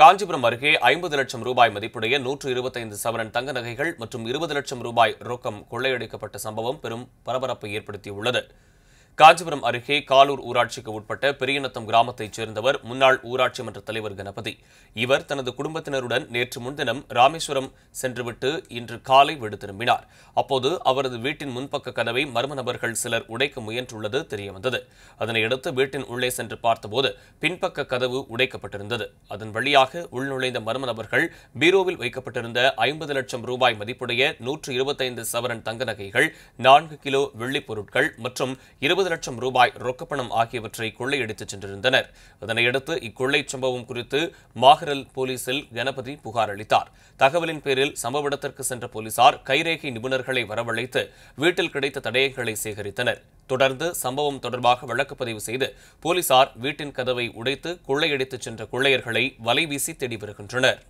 காஞ்சிபுரம் அருகே ஐம்பது லட்சம் ரூபாய் மதிப்புடைய நூற்று இருபத்தைந்து சவரன் தங்க நகைகள் மற்றும் இருபது லட்சம் ரூபாய் ரொக்கம் கொள்ளையடிக்கப்பட்ட சம்பவம் பெரும் பரபரப்பை ஏற்படுத்தியுள்ளது காஞ்சிபுரம் அருகே காலூர் ஊராட்சிக்கு உட்பட்ட பெரியநத்தம் கிராமத்தைச் சேர்ந்தவர் முன்னாள் ஊராட்சி மன்ற தலைவர் கணபதி இவர் தனது குடும்பத்தினருடன் நேற்று முன்தினம் ராமேஸ்வரம் சென்றுவிட்டு இன்று காலை வீடு திரும்பினார் அப்போது அவரது வீட்டின் முன்பக்க கதவை மர்ம நபர்கள் சிலர் உடைக்க முயன்றுள்ளது தெரியவந்தது அதனையடுத்து வீட்டின் உள்ளே சென்று பார்த்தபோது பின்பக்க கதவு உடைக்கப்பட்டிருந்தது அதன் வழியாக உள்நுழைந்த மர்ம நபர்கள் பீரோவில் வைக்கப்பட்டிருந்த ஐம்பது லட்சம் ரூபாய் மதிப்புடைய நூற்று இருபத்தைந்து சவரன் தங்க நகைகள் நான்கு கிலோ வெள்ளிப் பொருட்கள் மற்றும் இருபது ஐம்பது லட்சம் ரூபாய் ரொக்கப்பணம் ஆகியவற்றை கொள்ளையடித்துச் சென்றிருந்தனர் இதனையடுத்து இக்கொள்ளை சம்பவம் குறித்து மாகரல் போலீசில் கணபதி புகார் அளித்தார் தகவலின் பேரில் சம்பவ இடத்திற்கு சென்ற போலீசார் கைரேகை நிபுணர்களை வரவழைத்து வீட்டில் கிடைத்த தடயங்களை சேகரித்தனர் தொடர்ந்து சம்பவம் தொடர்பாக வழக்கு பதிவு செய்து போலீசார் வீட்டின் கதவை உடைத்து கொள்ளையடித்துச் சென்ற கொள்ளையர்களை வலைவீசி தேடி வருகின்றனர்